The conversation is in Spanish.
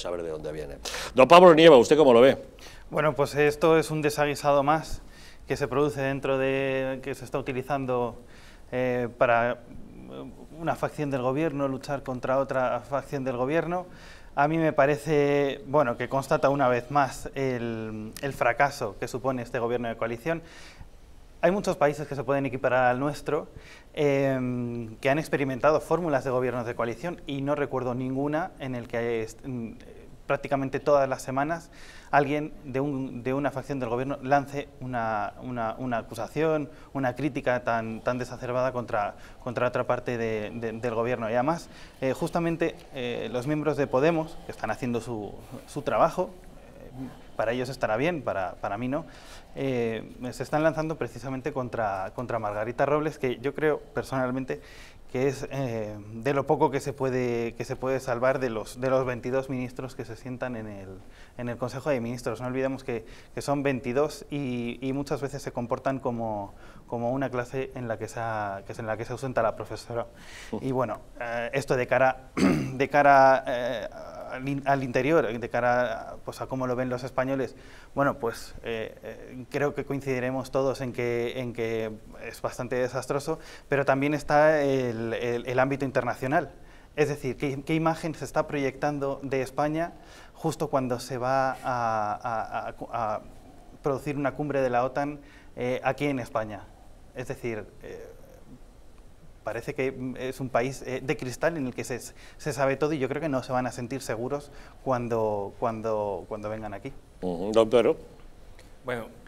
saber de dónde viene. Don Pablo Nieva, ¿usted cómo lo ve? Bueno, pues esto es un desaguisado más que se produce dentro de, que se está utilizando eh, para una facción del gobierno, luchar contra otra facción del gobierno. A mí me parece, bueno, que constata una vez más el fracaso que supone este gobierno de coalición. Hay muchos países que se pueden equiparar al nuestro em, que han experimentado fórmulas de gobiernos de coalición y no recuerdo ninguna en el que eh, prácticamente todas las semanas alguien de, un, de, una facción del gobierno lance una, acusación, una crítica tan, tan desacerbada contra, contra, otra parte del gobierno. Y además, eh, justamente eh, los miembros de Podemos, que están haciendo su, su trabajo, eh, para ellos estará bien, para, para mí no, eh, se están lanzando precisamente contra, contra Margarita Robles, que yo creo personalmente que es eh, de lo poco que se puede, que se puede salvar de los, de los 22 ministros que se sientan en el, Consejo de Ministros. No olvidemos que, que son 22 y, muchas veces se comportan como, como una clase en la que se, en la que se ausenta la profesora. Y bueno, esto de cara, de cara al, interior, de cara a, pues, a cómo lo ven los españoles, bueno, pues eh, eh, creo que coincidiremos todos en que, en que es bastante desastroso, pero también está el, el, ámbito internacional. Es decir, ¿qué, imagen se está proyectando de España justo cuando se va a, producir una cumbre de la OTAN eh, aquí en España? Es decir, parece que mm, es un país eh, de cristal en el que se, se, sabe todo y yo creo que no se van a sentir seguros cuando, cuando, cuando vengan aquí. Doctor. Bueno,